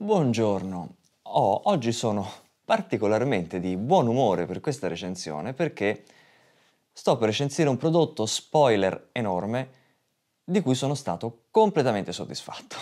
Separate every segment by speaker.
Speaker 1: Buongiorno, oh, oggi sono particolarmente di buon umore per questa recensione perché sto per recensire un prodotto spoiler enorme di cui sono stato completamente soddisfatto.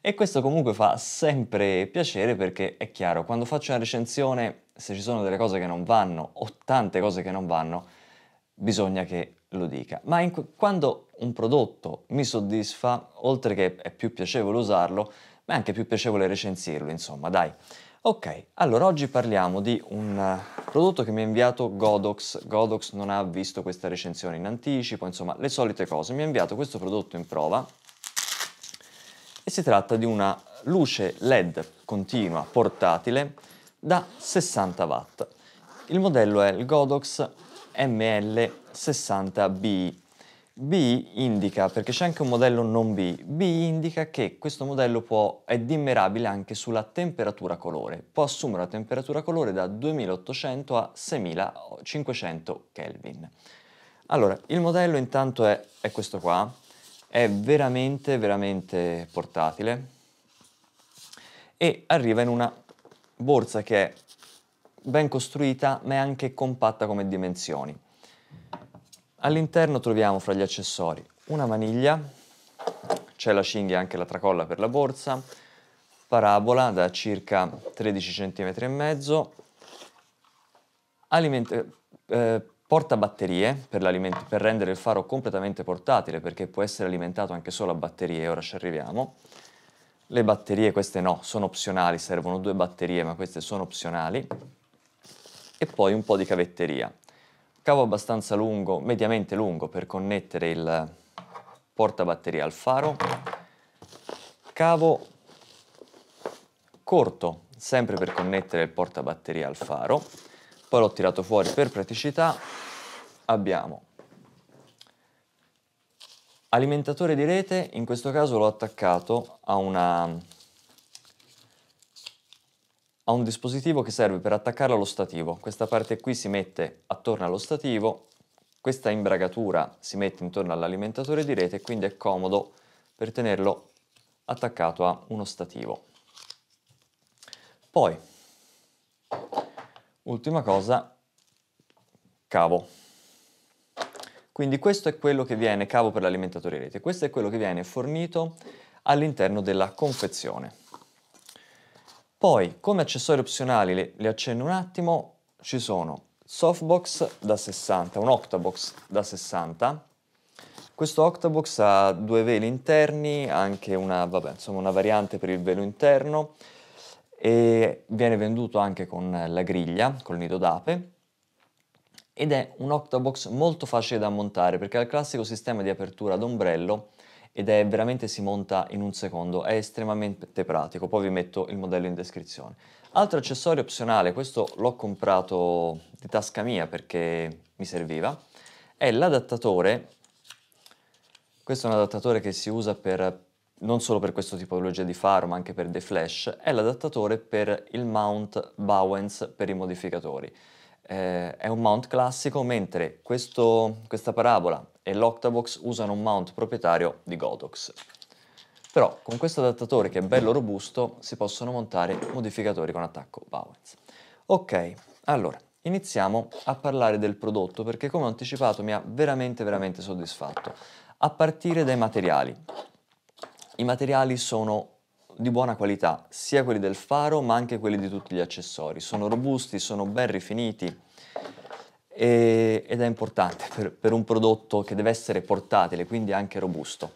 Speaker 1: E questo comunque fa sempre piacere perché è chiaro, quando faccio una recensione, se ci sono delle cose che non vanno o tante cose che non vanno, bisogna che lo dica. Ma in, quando un prodotto mi soddisfa, oltre che è più piacevole usarlo, ma è anche più piacevole recensirlo, insomma, dai. Ok, allora oggi parliamo di un eh, prodotto che mi ha inviato Godox. Godox non ha visto questa recensione in anticipo, insomma, le solite cose. Mi ha inviato questo prodotto in prova e si tratta di una luce LED continua portatile da 60 watt. Il modello è il Godox ML60BI B indica, perché c'è anche un modello non B, B indica che questo modello può, è dimmerabile anche sulla temperatura colore, può assumere una temperatura colore da 2800 a 6500 Kelvin. Allora, il modello intanto è, è questo qua, è veramente veramente portatile e arriva in una borsa che è ben costruita ma è anche compatta come dimensioni. All'interno troviamo fra gli accessori una maniglia, c'è la cinghia e anche la tracolla per la borsa, parabola da circa 13 cm e mezzo, eh, portabatterie per, per rendere il faro completamente portatile perché può essere alimentato anche solo a batterie, ora ci arriviamo. Le batterie queste no, sono opzionali, servono due batterie ma queste sono opzionali. E poi un po' di cavetteria cavo abbastanza lungo, mediamente lungo per connettere il portabatteria al faro, cavo corto sempre per connettere il portabatteria al faro, poi l'ho tirato fuori per praticità, abbiamo alimentatore di rete, in questo caso l'ho attaccato a una a un dispositivo che serve per attaccarlo allo stativo. Questa parte qui si mette attorno allo stativo, questa imbragatura si mette intorno all'alimentatore di rete, quindi è comodo per tenerlo attaccato a uno stativo. Poi, ultima cosa, cavo. Quindi questo è quello che viene, cavo per l'alimentatore di rete, questo è quello che viene fornito all'interno della confezione. Poi, come accessori opzionali, li, le accenno un attimo, ci sono softbox da 60, un octabox da 60. Questo octabox ha due veli interni, anche una, vabbè, insomma, una variante per il velo interno e viene venduto anche con la griglia, col nido d'ape ed è un octabox molto facile da montare perché ha il classico sistema di apertura ad ombrello ed è veramente si monta in un secondo, è estremamente pratico, poi vi metto il modello in descrizione. Altro accessorio opzionale, questo l'ho comprato di tasca mia perché mi serviva, è l'adattatore, questo è un adattatore che si usa per, non solo per questa tipologia di faro ma anche per dei flash, è l'adattatore per il mount Bowens per i modificatori. Eh, è un mount classico mentre questo, questa parabola e l'Octavox usano un mount proprietario di Godox. Però con questo adattatore che è bello robusto si possono montare modificatori con attacco Bowens. Ok, allora iniziamo a parlare del prodotto perché come ho anticipato mi ha veramente veramente soddisfatto. A partire dai materiali. I materiali sono di buona qualità, sia quelli del faro ma anche quelli di tutti gli accessori. Sono robusti, sono ben rifiniti, e, ed è importante per, per, un prodotto che deve essere portatile, quindi anche robusto,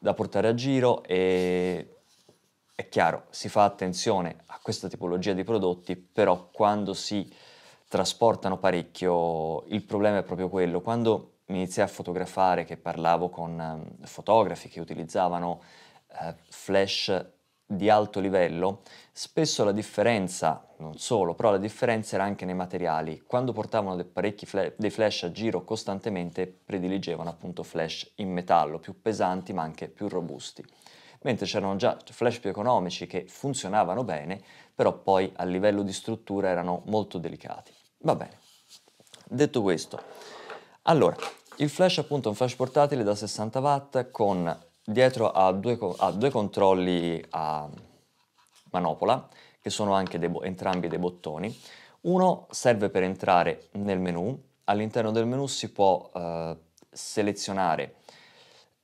Speaker 1: da portare a giro e è chiaro, si fa attenzione a questa tipologia di prodotti, però quando si trasportano parecchio il problema è proprio quello. Quando mi iniziai a fotografare, che parlavo con um, fotografi che utilizzavano uh, flash di alto livello, spesso la differenza, non solo, però la differenza era anche nei materiali. Quando portavano dei, parecchi fla- dei flash a giro costantemente prediligevano appunto flash in metallo, più pesanti ma anche più robusti. Mentre c'erano già flash più economici che funzionavano bene, però poi a livello di struttura erano molto delicati. Va bene. Detto questo, allora, il flash appunto è un flash portatile da 60 watt con dietro ha due, ha due controlli a manopola, che sono anche dei, entrambi dei bottoni. Uno serve per entrare nel menu, all'interno del menu si può eh, selezionare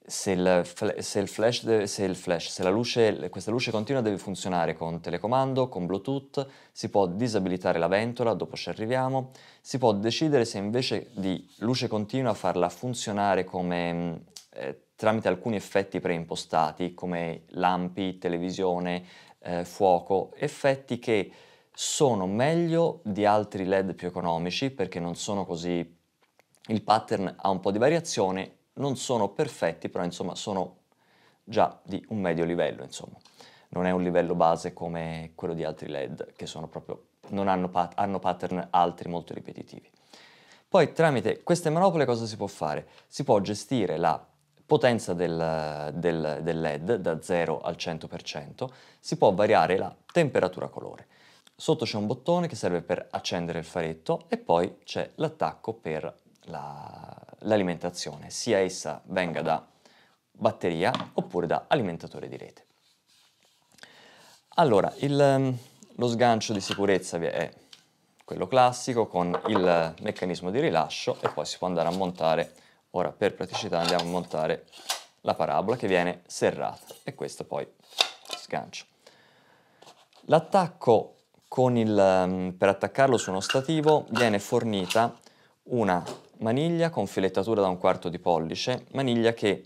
Speaker 1: se, il, se, il flash se, il flash, se luce, questa luce continua deve funzionare con telecomando, con Bluetooth, si può disabilitare la ventola, dopo ci arriviamo, si può decidere se invece di luce continua farla funzionare come eh, tramite alcuni effetti preimpostati come lampi, televisione, eh, fuoco, effetti che sono meglio di altri LED più economici perché non sono così, il pattern ha un po' di variazione, non sono perfetti, però insomma sono già di un medio livello, insomma. Non è un livello base come quello di altri LED che sono proprio non hanno, pat- hanno, pattern altri molto ripetitivi. Poi tramite queste manopole cosa si può fare? Si può gestire la potenza del, del, del LED da 0 al 100%, si può variare la temperatura colore. Sotto c'è un bottone che serve per accendere il faretto e poi c'è l'attacco per la, l'alimentazione, sia essa venga da batteria oppure da alimentatore di rete. Allora, il, ehm, lo sgancio di sicurezza è quello classico con il meccanismo di rilascio e poi si può andare a montare Ora per praticità andiamo a montare la parabola che viene serrata e questo poi sgancio. L'attacco il, ehm, per attaccarlo su uno stativo viene fornita una maniglia con filettatura da un quarto di pollice, maniglia che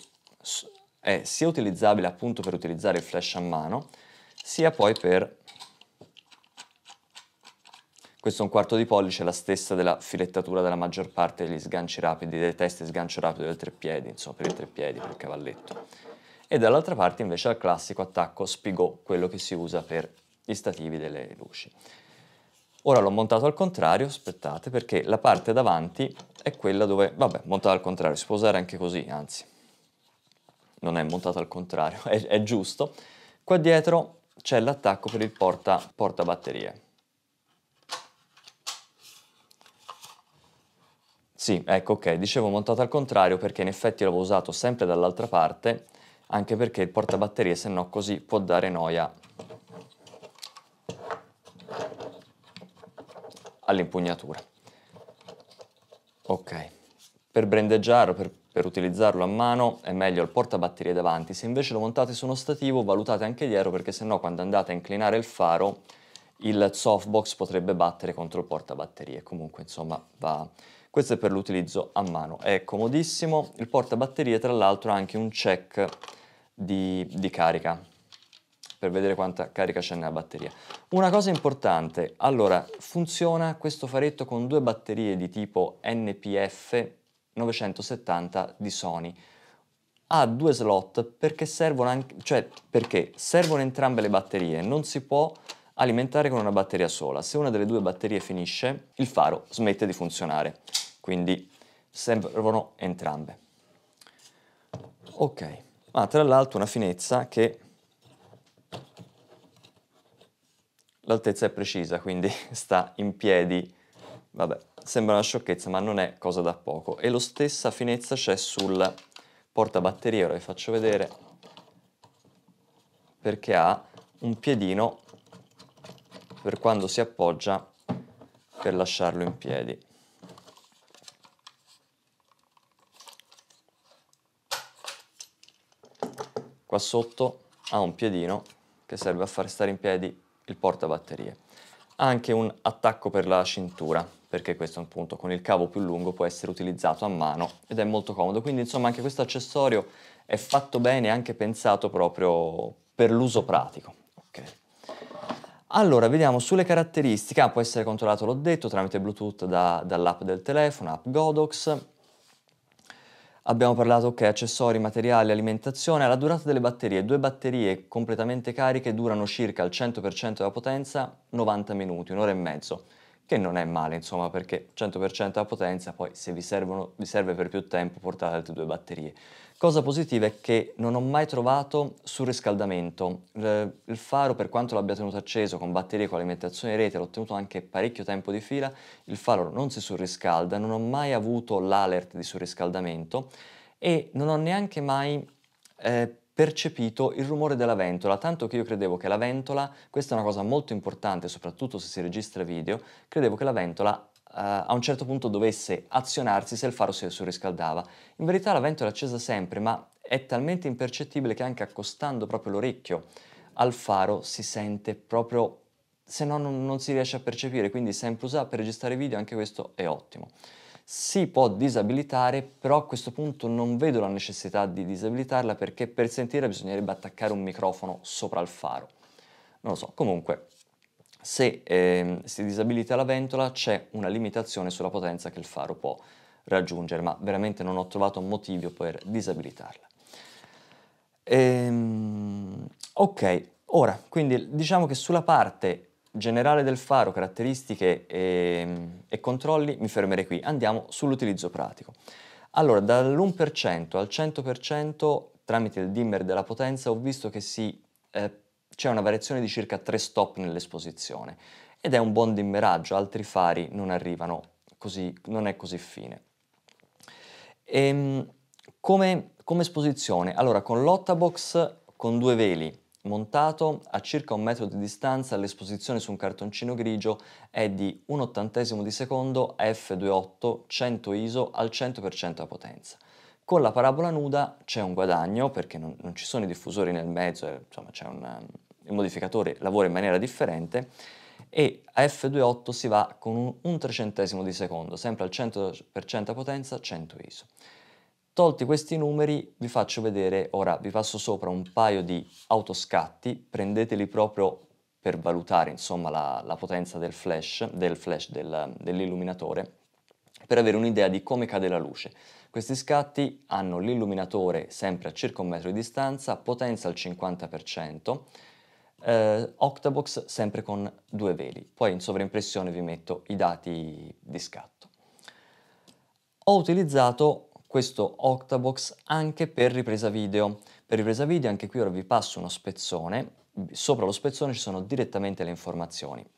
Speaker 1: è sia utilizzabile appunto per utilizzare il flash a mano, sia poi per questo è un quarto di pollice, la stessa della filettatura della maggior parte degli sganci rapidi, delle teste sgancio rapido del treppiedi, insomma per il treppiedi, per il cavalletto. E dall'altra parte invece al classico attacco spigò, quello che si usa per gli stativi delle luci. Ora l'ho montato al contrario, aspettate, perché la parte davanti è quella dove, vabbè, montato al contrario, si può usare anche così, anzi, non è montato al contrario, è, è giusto. Qua dietro c'è l'attacco per il porta, batterie. Sì, ecco, ok, dicevo montato al contrario perché in effetti l'avevo usato sempre dall'altra parte, anche perché il portabatterie se no così può dare noia all'impugnatura. Ok, per brandeggiarlo, per, per utilizzarlo a mano è meglio il portabatterie davanti, se invece lo montate su uno stativo valutate anche dietro perché se no quando andate a inclinare il faro il softbox potrebbe battere contro il portabatterie. Comunque, insomma, va... Questo è per l'utilizzo a mano, è comodissimo. Il portabatterie, tra l'altro, ha anche un check di, di carica, per vedere quanta carica c'è nella batteria. Una cosa importante, allora, funziona questo faretto con due batterie di tipo NPF 970 di Sony. Ha due slot perché servono, anche, cioè perché servono entrambe le batterie, non si può alimentare con una batteria sola. Se una delle due batterie finisce, il faro smette di funzionare. Quindi servono entrambe. Ok, ma ah, tra l'altro una finezza che l'altezza è precisa, quindi sta in piedi. Vabbè, sembra una sciocchezza, ma non è cosa da poco. E lo stessa finezza c'è sul portabatterie, ora vi faccio vedere, perché ha un piedino per quando si appoggia per lasciarlo in piedi. Qua sotto ha un piedino che serve a far stare in piedi il portabatterie. Ha anche un attacco per la cintura, perché questo appunto con il cavo più lungo può essere utilizzato a mano ed è molto comodo. Quindi insomma anche questo accessorio è fatto bene e anche pensato proprio per l'uso pratico. Okay. Allora, vediamo sulle caratteristiche, ah, può essere controllato, l'ho detto, tramite Bluetooth da, dall'app del telefono, app Godox. Abbiamo parlato, ok, accessori, materiali, alimentazione, la durata delle batterie, due batterie completamente cariche durano circa al 100% della potenza 90 minuti, un'ora e mezzo, che non è male insomma perché 100% della potenza, poi se vi, servono, vi serve per più tempo portate altre due batterie. Cosa positiva è che non ho mai trovato surriscaldamento. Il faro, per quanto l'abbia tenuto acceso con batterie, con alimentazione rete, l'ho tenuto anche parecchio tempo di fila, il faro non si surriscalda, non ho mai avuto l'alert di surriscaldamento e non ho neanche mai eh, percepito il rumore della ventola, tanto che io credevo che la ventola, questa è una cosa molto importante soprattutto se si registra video, credevo che la ventola eh, a un certo punto dovesse azionarsi se il faro si surriscaldava. In verità la ventola è accesa sempre, ma è talmente impercettibile che anche accostando proprio l'orecchio al faro si sente proprio, se no non, non si riesce a percepire, quindi sempre usata per registrare video anche questo è ottimo. Si può disabilitare, però a questo punto non vedo la necessità di disabilitarla perché per sentire bisognerebbe attaccare un microfono sopra il faro. Non lo so, comunque se eh, si disabilita la ventola c'è una limitazione sulla potenza che il faro può raggiungere, ma veramente non ho trovato motivi per disabilitarla. Ehm, ok, ora, quindi diciamo che sulla parte generale del faro, caratteristiche e, ehm, e controlli mi fermerei qui. Andiamo sull'utilizzo pratico. Allora, dall'1% al 100% tramite il dimmer della potenza ho visto che si eh, c'è una variazione di circa 3 stop nell'esposizione ed è un buon dimmeraggio, altri fari non arrivano così, non è così fine. E, ehm, come, come esposizione? Allora, con l'Ottabox con due veli montato a circa un metro di distanza l'esposizione su un cartoncino grigio è di un ottantesimo di secondo f28 100 ISO al 100% a potenza. Con la parabola nuda c'è un guadagno perché non, non, ci sono i diffusori nel mezzo, eh, insomma c'è un, il modificatore lavora in maniera differente e a F28 si va con un, un trecentesimo di secondo, sempre al 100% potenza, 100 ISO. Tolti questi numeri vi faccio vedere, ora vi passo sopra un paio di autoscatti, prendeteli proprio per valutare insomma, la, la, potenza del flash, del flash del, dell'illuminatore, per avere un'idea di come cade la luce. Questi scatti hanno l'illuminatore sempre a circa un metro di distanza, potenza al 50%, eh, Octabox sempre con due veli, poi in sovraimpressione vi metto i dati di scatto. Ho utilizzato questo Octabox anche per ripresa video. Per ripresa video anche qui ora vi passo uno spezzone, sopra lo spezzone ci sono direttamente le informazioni.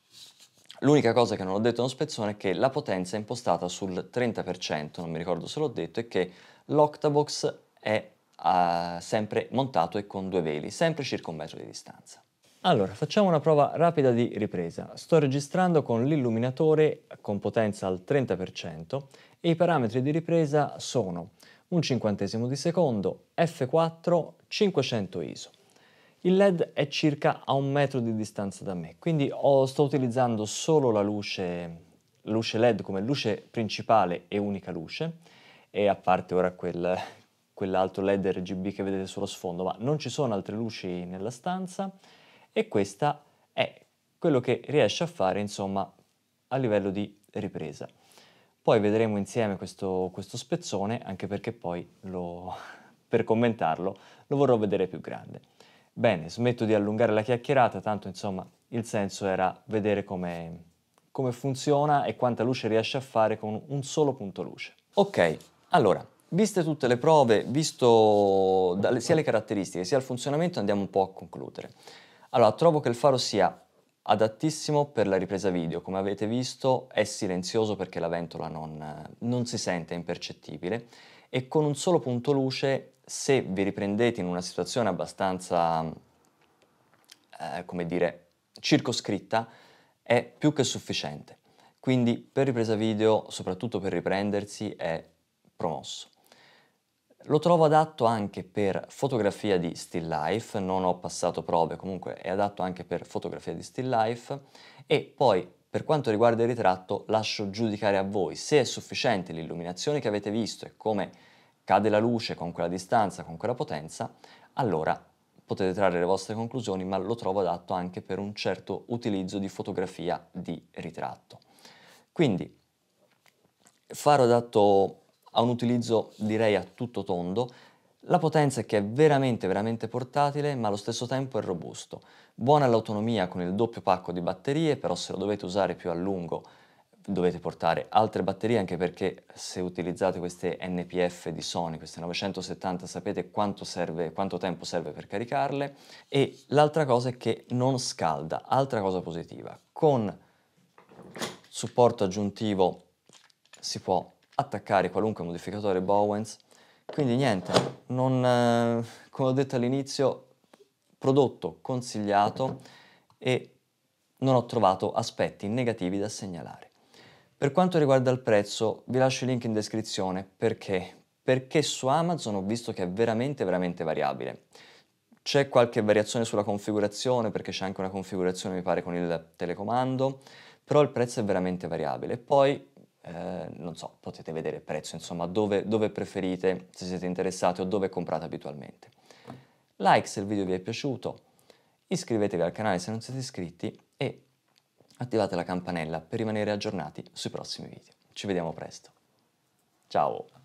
Speaker 1: L'unica cosa che non ho detto nello spezzone è che la potenza è impostata sul 30%, non mi ricordo se l'ho detto, e che l'Octabox è eh, sempre montato e con due veli, sempre circa un metro di distanza. Allora, facciamo una prova rapida di ripresa. Sto registrando con l'illuminatore con potenza al 30% e i parametri di ripresa sono un cinquantesimo di secondo, f4, 500 ISO. Il LED è circa a un metro di distanza da me, quindi ho, sto utilizzando solo la luce, luce LED come luce principale e unica luce, e a parte ora quel, quell'altro LED RGB che vedete sullo sfondo, ma non ci sono altre luci nella stanza, e questa è quello che riesce a fare insomma a livello di ripresa. Poi vedremo insieme questo, questo spezzone anche perché poi lo, per commentarlo lo vorrò vedere più grande. Bene, smetto di allungare la chiacchierata, tanto insomma il senso era vedere come, come funziona e quanta luce riesce a fare con un solo punto luce. Ok, allora, viste tutte le prove, visto sia le caratteristiche sia il funzionamento, andiamo un po' a concludere. Allora, trovo che il faro sia adattissimo per la ripresa video, come avete visto è silenzioso perché la ventola non, non si sente, è impercettibile e con un solo punto luce se vi riprendete in una situazione abbastanza, eh, come dire, circoscritta è più che sufficiente. Quindi per ripresa video, soprattutto per riprendersi, è promosso. Lo trovo adatto anche per fotografia di still life, non ho passato prove, comunque è adatto anche per fotografia di still life e poi per quanto riguarda il ritratto lascio giudicare a voi se è sufficiente l'illuminazione che avete visto e come cade la luce con quella distanza, con quella potenza, allora potete trarre le vostre conclusioni, ma lo trovo adatto anche per un certo utilizzo di fotografia di ritratto. Quindi faro adatto ha un utilizzo direi a tutto tondo, la potenza è che è veramente veramente portatile ma allo stesso tempo è robusto. Buona l'autonomia con il doppio pacco di batterie, però se lo dovete usare più a lungo dovete portare altre batterie anche perché se utilizzate queste NPF di Sony, queste 970, sapete quanto, serve, quanto tempo serve per caricarle e l'altra cosa è che non scalda, altra cosa positiva. Con supporto aggiuntivo si può attaccare qualunque modificatore Bowens. Quindi niente, non, eh, come ho detto all'inizio, prodotto consigliato e non ho trovato aspetti negativi da segnalare. Per quanto riguarda il prezzo, vi lascio il link in descrizione perché? Perché su Amazon ho visto che è veramente veramente variabile. C'è qualche variazione sulla configurazione, perché c'è anche una configurazione mi pare con il telecomando, però il prezzo è veramente variabile. Poi eh, non so, potete vedere il prezzo, insomma, dove, dove preferite, se siete interessati o dove comprate abitualmente. Like se il video vi è piaciuto, iscrivetevi al canale se non siete iscritti e attivate la campanella per rimanere aggiornati sui prossimi video. Ci vediamo presto. Ciao!